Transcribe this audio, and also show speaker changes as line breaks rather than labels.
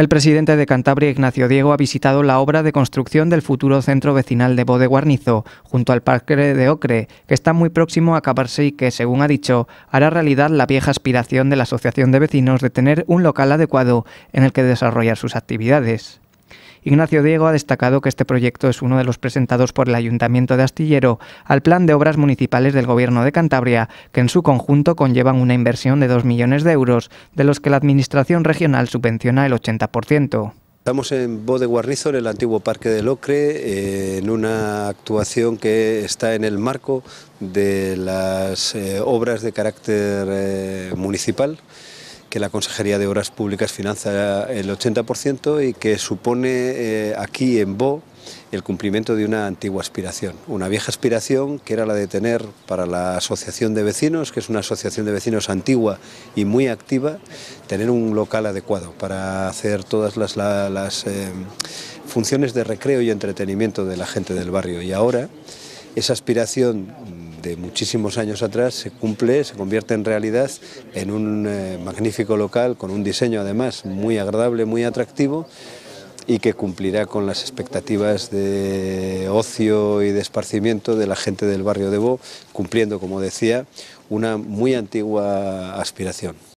El presidente de Cantabria, Ignacio Diego, ha visitado la obra de construcción del futuro centro vecinal de Bode junto al Parque de Ocre, que está muy próximo a acabarse y que, según ha dicho, hará realidad la vieja aspiración de la Asociación de Vecinos de tener un local adecuado en el que desarrollar sus actividades. Ignacio Diego ha destacado que este proyecto es uno de los presentados por el Ayuntamiento de Astillero al Plan de Obras Municipales del Gobierno de Cantabria, que en su conjunto conllevan una inversión de 2 millones de euros, de los que la Administración Regional subvenciona el 80%.
Estamos en Bode en el antiguo Parque de Locre, eh, en una actuación que está en el marco de las eh, obras de carácter eh, municipal que la Consejería de Obras Públicas financia el 80% y que supone eh, aquí en Bo el cumplimiento de una antigua aspiración, una vieja aspiración que era la de tener para la Asociación de Vecinos, que es una asociación de vecinos antigua y muy activa, tener un local adecuado para hacer todas las, eh, funciones de recreo y entretenimiento de la gente del barrio. Y ahora esa aspiración de muchísimos años atrás se cumple, se convierte en realidad en un eh, magnífico local con un diseño además muy agradable, muy atractivo y que cumplirá con las expectativas de ocio y de esparcimiento de la gente del barrio de Bo, cumpliendo, como decía, una muy antigua aspiración.